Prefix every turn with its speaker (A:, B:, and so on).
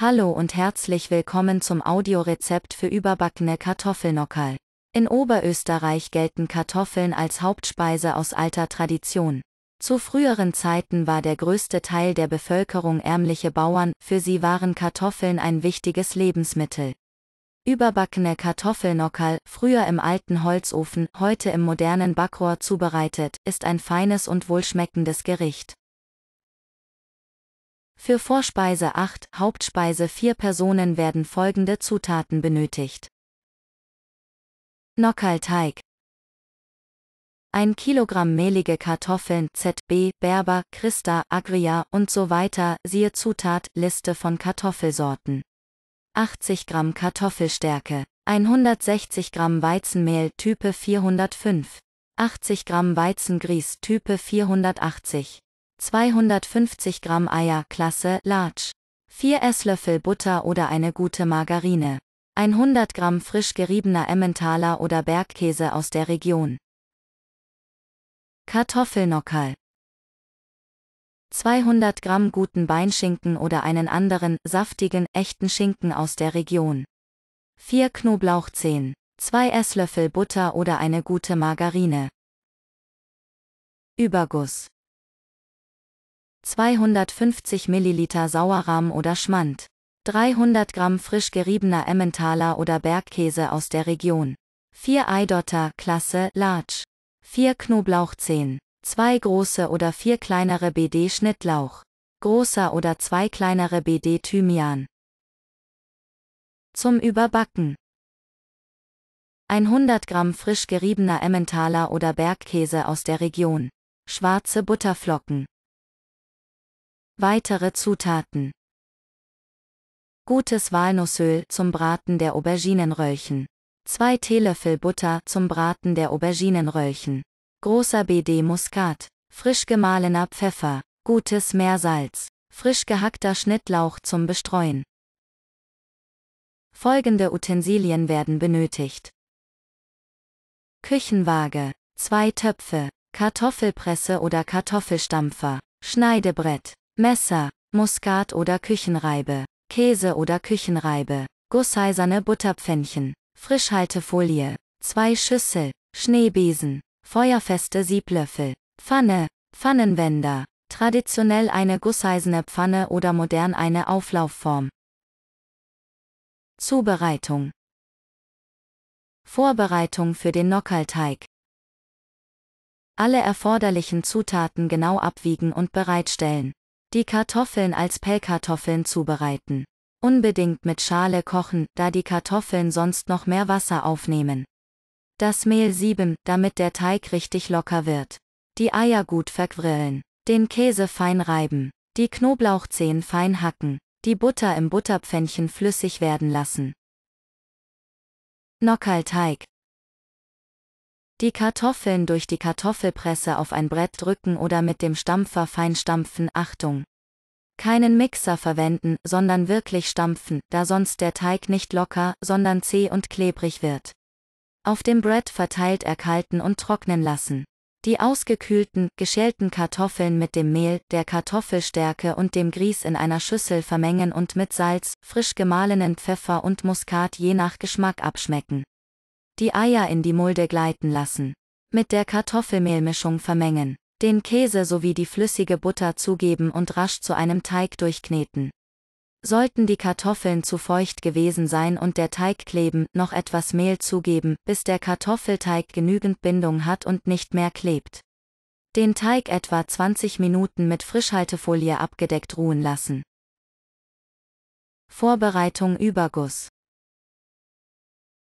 A: Hallo und herzlich willkommen zum Audiorezept für überbackene Kartoffelnockerl. In Oberösterreich gelten Kartoffeln als Hauptspeise aus alter Tradition. Zu früheren Zeiten war der größte Teil der Bevölkerung ärmliche Bauern, für sie waren Kartoffeln ein wichtiges Lebensmittel. Überbackene Kartoffelnockerl, früher im alten Holzofen, heute im modernen Backrohr zubereitet, ist ein feines und wohlschmeckendes Gericht. Für Vorspeise 8, Hauptspeise 4 Personen werden folgende Zutaten benötigt. Nockerlteig. teig 1 Kilogramm mehlige Kartoffeln ZB, Berber, Christa, Agria und so weiter, siehe Zutat, Liste von Kartoffelsorten. 80 Gramm Kartoffelstärke, 160 Gramm Weizenmehl Type 405, 80 Gramm Weizengrieß Type 480, 250 Gramm Eier Klasse Large, 4 Esslöffel Butter oder eine gute Margarine, 100 Gramm frisch geriebener Emmentaler oder Bergkäse aus der Region. Kartoffelnockerl 200 Gramm guten Beinschinken oder einen anderen, saftigen, echten Schinken aus der Region. 4 Knoblauchzehen, 2 Esslöffel Butter oder eine gute Margarine. Überguss 250 ml Sauerrahm oder Schmand, 300 Gramm frisch geriebener Emmentaler oder Bergkäse aus der Region, 4 Eidotter Klasse Large, 4 Knoblauchzehen, 2 große oder 4 kleinere BD Schnittlauch, großer oder 2 kleinere BD Thymian. Zum Überbacken 100 Gramm frisch geriebener Emmentaler oder Bergkäse aus der Region, schwarze Butterflocken, Weitere Zutaten. Gutes Walnussöl zum Braten der Auberginenröllchen. 2 Teelöffel Butter zum Braten der Auberginenröllchen. Großer BD Muskat. Frisch gemahlener Pfeffer. Gutes Meersalz. Frisch gehackter Schnittlauch zum Bestreuen. Folgende Utensilien werden benötigt. Küchenwaage. Zwei Töpfe. Kartoffelpresse oder Kartoffelstampfer. Schneidebrett. Messer, Muskat oder Küchenreibe, Käse oder Küchenreibe, gusseiserne Butterpfännchen, Frischhaltefolie, zwei Schüssel, Schneebesen, feuerfeste Sieblöffel, Pfanne, Pfannenwender, traditionell eine gusseiserne Pfanne oder modern eine Auflaufform. Zubereitung Vorbereitung für den Nockerlteig Alle erforderlichen Zutaten genau abwiegen und bereitstellen. Die Kartoffeln als Pellkartoffeln zubereiten. Unbedingt mit Schale kochen, da die Kartoffeln sonst noch mehr Wasser aufnehmen. Das Mehl sieben, damit der Teig richtig locker wird. Die Eier gut verquirlen. Den Käse fein reiben. Die Knoblauchzehen fein hacken. Die Butter im Butterpfännchen flüssig werden lassen. Nockerlteig. Die Kartoffeln durch die Kartoffelpresse auf ein Brett drücken oder mit dem Stampfer fein stampfen, Achtung! Keinen Mixer verwenden, sondern wirklich stampfen, da sonst der Teig nicht locker, sondern zäh und klebrig wird. Auf dem Brett verteilt erkalten und trocknen lassen. Die ausgekühlten, geschälten Kartoffeln mit dem Mehl, der Kartoffelstärke und dem Grieß in einer Schüssel vermengen und mit Salz, frisch gemahlenen Pfeffer und Muskat je nach Geschmack abschmecken die Eier in die Mulde gleiten lassen. Mit der Kartoffelmehlmischung vermengen, den Käse sowie die flüssige Butter zugeben und rasch zu einem Teig durchkneten. Sollten die Kartoffeln zu feucht gewesen sein und der Teig kleben, noch etwas Mehl zugeben, bis der Kartoffelteig genügend Bindung hat und nicht mehr klebt. Den Teig etwa 20 Minuten mit Frischhaltefolie abgedeckt ruhen lassen. Vorbereitung Überguss